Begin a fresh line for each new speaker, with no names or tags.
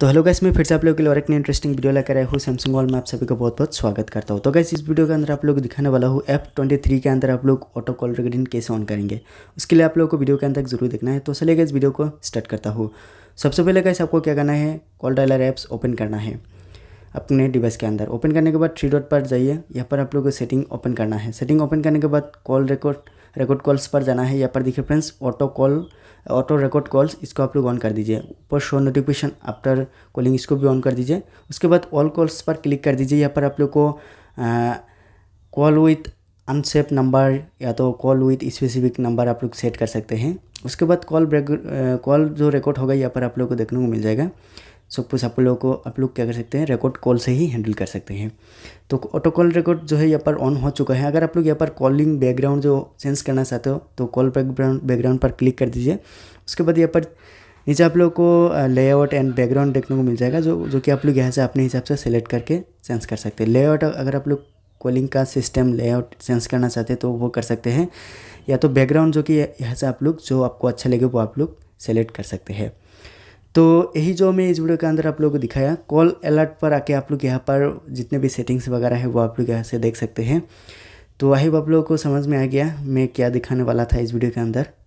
तो hello guys मैं फिर से आप लोगों के लिए और एक नई इंटरेस्टिंग वीडियो लेकर आया हूँ सैमसंग वॉल में आप सभी का बहुत बहुत स्वागत करता हूँ तो गैस इस वीडियो के अंदर आप लोग दिखाने वाला हूँ ऐप थ्री के अंदर आप लोग ऑटो कॉल रिकॉर्डिंग कैसे ऑन करेंगे उसके लिए आप लोगों को वीडियो के अंदर जरूर देखना है तो चलिए इस वीडियो को स्टार्ट करता हूँ सबसे पहले गैस आपको क्या करना है कॉल डायलर ऐप्स ओपन करना है अपने डिवाइस के अंदर ओपन करने के बाद थ्री डॉट पर जाइए यहाँ पर आप लोग को सेटिंग ओपन करना है सेटिंग ओपन करने के बाद कॉल रिकॉर्ड रिकॉर्ड कॉल्स पर जाना है यहाँ पर देखिए friends auto call auto record calls इसको आप लोग ऑन कर दीजिए ऊपर शो नोटिफिकेशन आफ्टर कॉलिंग इसको भी ऑन कर दीजिए उसके बाद ऑल कॉल्स पर क्लिक कर दीजिए यहाँ पर आप लोग को कॉल विथ अनसेफ नंबर या तो कॉल विथ स्पेसिफिक नंबर आप लोग सेट कर सकते हैं उसके बाद कॉल ब्रेक कॉल जो रिकॉर्ड होगा यहाँ पर आप लोग को देखने को मिल जाएगा सो कुछ आप लोगों को आप लोग क्या कर सकते हैं रिकॉर्ड कॉल से ही हैंडल कर सकते हैं तो ऑटो कॉल रिकॉर्ड जो है यहाँ पर ऑन हो चुका है अगर आप लोग यहाँ पर कॉलिंग बैकग्राउंड जो चेंज करना चाहते हो तो कॉल बैकग्राउंड बैकग्राउंड पर क्लिक कर दीजिए उसके बाद यहाँ पर नीचे आप लोग को लेआउट एंड बैकग्राउंड देखने को मिल जाएगा जो जो कि आप लोग यहाँ से अपने हिसाब से सेलेक्ट करके चेंज कर सकते हैं लेआउट अगर आप लोग कॉलिंग का सिस्टम लेआउट चेंज करना चाहते हैं तो वो कर सकते हैं या तो बैकग्राउंड जो कि यहाँ से आप लोग जो आपको अच्छा लगे वो आप लोग सेलेक्ट कर सकते हैं तो यही जो मैं इस वीडियो के अंदर आप लोगों को दिखाया कॉल अलर्ट पर आके आप लोग यहाँ पर जितने भी सेटिंग्स वगैरह है वो आप लोग यहाँ से देख सकते हैं तो आई आप लोगों को समझ में आ गया मैं क्या दिखाने वाला था इस वीडियो के अंदर